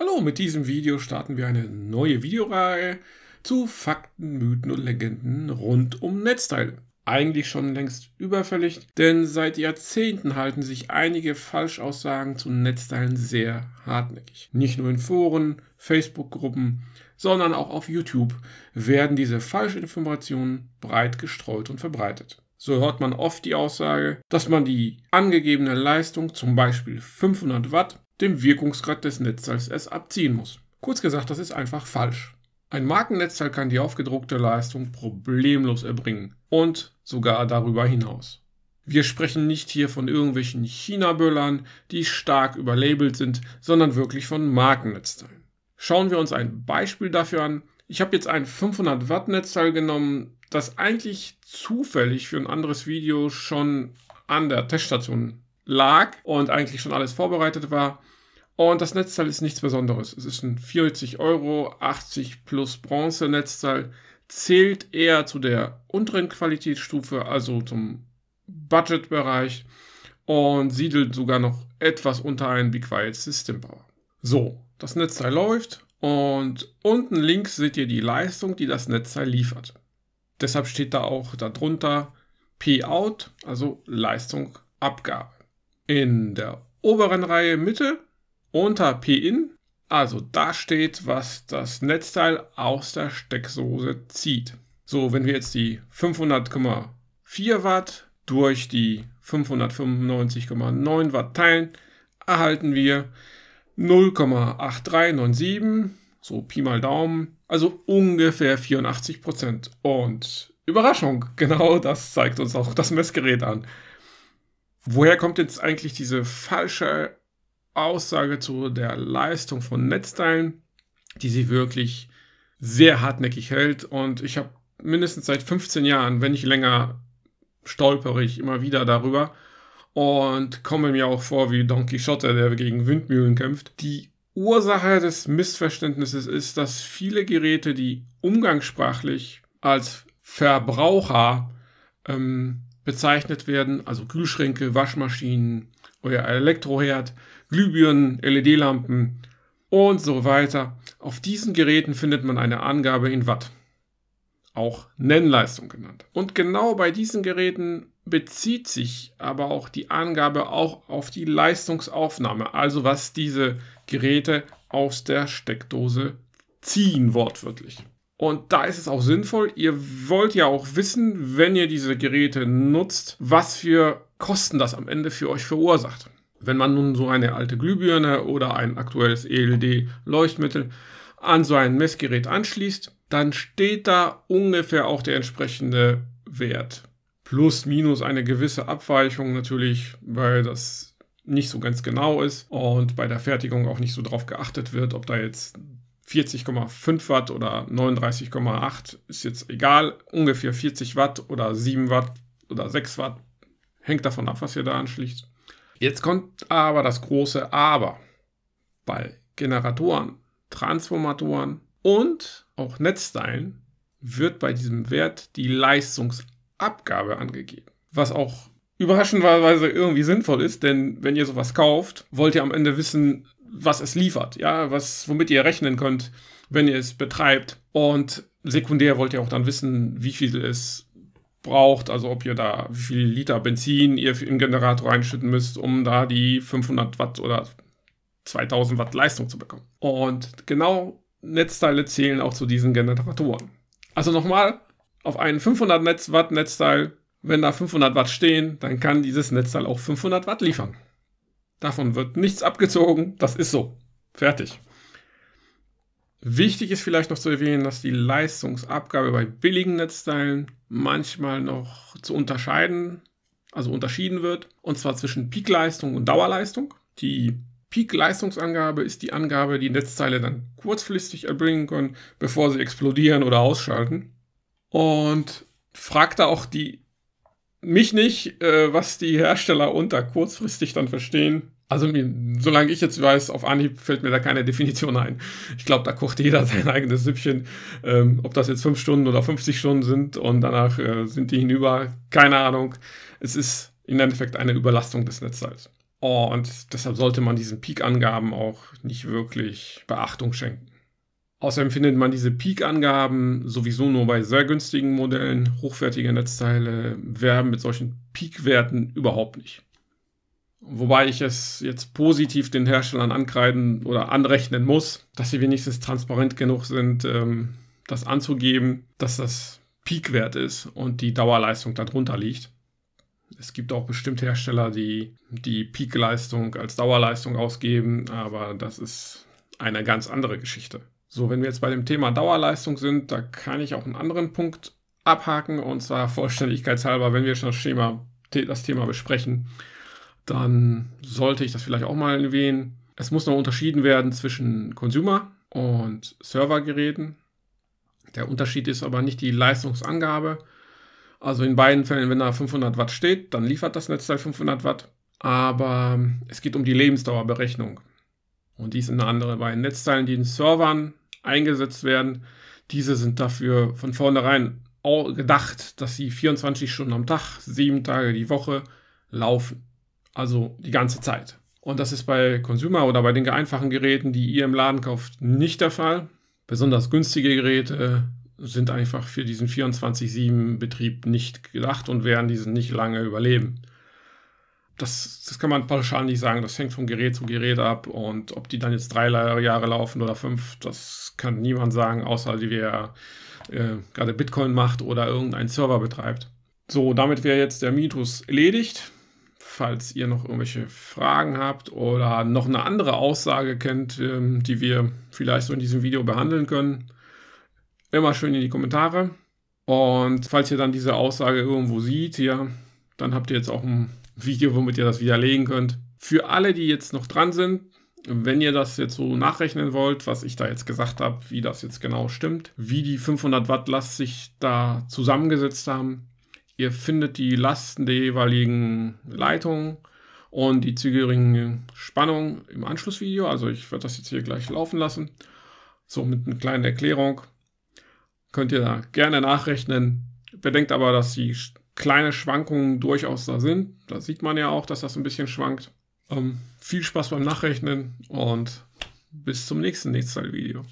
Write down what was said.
Hallo, mit diesem Video starten wir eine neue Videoreihe zu Fakten, Mythen und Legenden rund um Netzteile. Eigentlich schon längst überfällig, denn seit Jahrzehnten halten sich einige Falschaussagen zu Netzteilen sehr hartnäckig. Nicht nur in Foren, Facebook-Gruppen, sondern auch auf YouTube werden diese Falschinformationen breit gestreut und verbreitet. So hört man oft die Aussage, dass man die angegebene Leistung, zum Beispiel 500 Watt, dem Wirkungsgrad des Netzteils es abziehen muss. Kurz gesagt, das ist einfach falsch. Ein Markennetzteil kann die aufgedruckte Leistung problemlos erbringen und sogar darüber hinaus. Wir sprechen nicht hier von irgendwelchen China-Böllern, die stark überlabelt sind, sondern wirklich von Markennetzteilen. Schauen wir uns ein Beispiel dafür an. Ich habe jetzt ein 500 Watt Netzteil genommen, das eigentlich zufällig für ein anderes Video schon an der Teststation lag und eigentlich schon alles vorbereitet war. Und das Netzteil ist nichts Besonderes. Es ist ein 40 Euro, 80 plus Bronze Netzteil. Zählt eher zu der unteren Qualitätsstufe, also zum Budgetbereich und siedelt sogar noch etwas unter ein Be Quiet System Power. So, das Netzteil läuft und unten links seht ihr die Leistung, die das Netzteil liefert. Deshalb steht da auch darunter P-Out, also Leistung Abgabe. In der oberen Reihe Mitte unter pin, also da steht, was das Netzteil aus der Steckdose zieht. So, wenn wir jetzt die 500,4 Watt durch die 595,9 Watt teilen, erhalten wir 0,8397, so Pi mal Daumen, also ungefähr 84 Prozent. Und Überraschung, genau das zeigt uns auch das Messgerät an. Woher kommt jetzt eigentlich diese falsche Aussage zu der Leistung von Netzteilen, die sie wirklich sehr hartnäckig hält. Und ich habe mindestens seit 15 Jahren, wenn nicht länger, stolpere ich immer wieder darüber und komme mir auch vor wie Don Quixote, der gegen Windmühlen kämpft. Die Ursache des Missverständnisses ist, dass viele Geräte, die umgangssprachlich als Verbraucher ähm, bezeichnet werden, also Kühlschränke, Waschmaschinen, euer Elektroherd, Glühbirnen, LED-Lampen und so weiter. Auf diesen Geräten findet man eine Angabe in Watt, auch Nennleistung genannt. Und genau bei diesen Geräten bezieht sich aber auch die Angabe auch auf die Leistungsaufnahme, also was diese Geräte aus der Steckdose ziehen wortwörtlich. Und da ist es auch sinnvoll, ihr wollt ja auch wissen, wenn ihr diese Geräte nutzt, was für Kosten das am Ende für euch verursacht. Wenn man nun so eine alte Glühbirne oder ein aktuelles ELD-Leuchtmittel an so ein Messgerät anschließt, dann steht da ungefähr auch der entsprechende Wert. Plus, minus eine gewisse Abweichung natürlich, weil das nicht so ganz genau ist und bei der Fertigung auch nicht so drauf geachtet wird, ob da jetzt 40,5 Watt oder 39,8 ist jetzt egal, ungefähr 40 Watt oder 7 Watt oder 6 Watt, hängt davon ab, was ihr da anschließt. Jetzt kommt aber das große Aber. Bei Generatoren, Transformatoren und auch Netzteilen wird bei diesem Wert die Leistungsabgabe angegeben. Was auch überraschenderweise irgendwie sinnvoll ist, denn wenn ihr sowas kauft, wollt ihr am Ende wissen, was es liefert, ja, was, womit ihr rechnen könnt, wenn ihr es betreibt. Und sekundär wollt ihr auch dann wissen, wie viel es braucht, also ob ihr da wie viel Liter Benzin ihr im Generator einschütten müsst, um da die 500 Watt oder 2000 Watt Leistung zu bekommen. Und genau Netzteile zählen auch zu diesen Generatoren. Also nochmal, auf einen 500 Netz Watt Netzteil, wenn da 500 Watt stehen, dann kann dieses Netzteil auch 500 Watt liefern. Davon wird nichts abgezogen, das ist so. Fertig. Wichtig ist vielleicht noch zu erwähnen, dass die Leistungsabgabe bei billigen Netzteilen manchmal noch zu unterscheiden, also unterschieden wird, und zwar zwischen Peakleistung und Dauerleistung. Die Peak-Leistungsangabe ist die Angabe, die Netzteile dann kurzfristig erbringen können, bevor sie explodieren oder ausschalten. Und fragt da auch die mich nicht, äh, was die Hersteller unter kurzfristig dann verstehen. Also, solange ich jetzt weiß, auf Anhieb fällt mir da keine Definition ein. Ich glaube, da kocht jeder sein eigenes Süppchen. Ähm, ob das jetzt fünf Stunden oder 50 Stunden sind und danach äh, sind die hinüber, keine Ahnung. Es ist im Endeffekt eine Überlastung des Netzteils. Oh, und deshalb sollte man diesen Peak-Angaben auch nicht wirklich Beachtung schenken. Außerdem findet man diese Peak-Angaben sowieso nur bei sehr günstigen Modellen. Hochwertige Netzteile werben mit solchen Peak-Werten überhaupt nicht. Wobei ich es jetzt positiv den Herstellern ankreiden oder anrechnen muss, dass sie wenigstens transparent genug sind, ähm, das anzugeben, dass das Peakwert ist und die Dauerleistung darunter liegt. Es gibt auch bestimmt Hersteller, die die Peakleistung als Dauerleistung ausgeben, aber das ist eine ganz andere Geschichte. So, wenn wir jetzt bei dem Thema Dauerleistung sind, da kann ich auch einen anderen Punkt abhaken und zwar vollständigkeitshalber, wenn wir schon das Thema, das Thema besprechen dann sollte ich das vielleicht auch mal erwähnen. Es muss noch unterschieden werden zwischen Consumer und Servergeräten. Der Unterschied ist aber nicht die Leistungsangabe. Also in beiden Fällen, wenn da 500 Watt steht, dann liefert das Netzteil 500 Watt. Aber es geht um die Lebensdauerberechnung. Und dies ist eine andere. beiden Netzteilen, die in Servern eingesetzt werden, diese sind dafür von vornherein gedacht, dass sie 24 Stunden am Tag, sieben Tage die Woche laufen. Also die ganze Zeit. Und das ist bei Consumer oder bei den einfachen Geräten, die ihr im Laden kauft, nicht der Fall. Besonders günstige Geräte sind einfach für diesen 24-7-Betrieb nicht gedacht und werden diesen nicht lange überleben. Das, das, kann man pauschal nicht sagen. Das hängt vom Gerät zu Gerät ab. Und ob die dann jetzt drei Jahre laufen oder fünf, das kann niemand sagen, außer die wer äh, gerade Bitcoin macht oder irgendeinen Server betreibt. So, damit wäre jetzt der Mythos erledigt falls ihr noch irgendwelche Fragen habt oder noch eine andere Aussage kennt, ähm, die wir vielleicht so in diesem Video behandeln können, immer schön in die Kommentare. Und falls ihr dann diese Aussage irgendwo seht, hier, dann habt ihr jetzt auch ein Video, womit ihr das widerlegen könnt. Für alle, die jetzt noch dran sind, wenn ihr das jetzt so nachrechnen wollt, was ich da jetzt gesagt habe, wie das jetzt genau stimmt, wie die 500 Watt Last sich da zusammengesetzt haben, Ihr findet die Lasten der jeweiligen Leitung und die zugehörige Spannung im Anschlussvideo. Also ich werde das jetzt hier gleich laufen lassen. So mit einer kleinen Erklärung. Könnt ihr da gerne nachrechnen. Bedenkt aber, dass die kleine Schwankungen durchaus da sind. Da sieht man ja auch, dass das ein bisschen schwankt. Ähm, viel Spaß beim Nachrechnen und bis zum nächsten Netzteil-Video.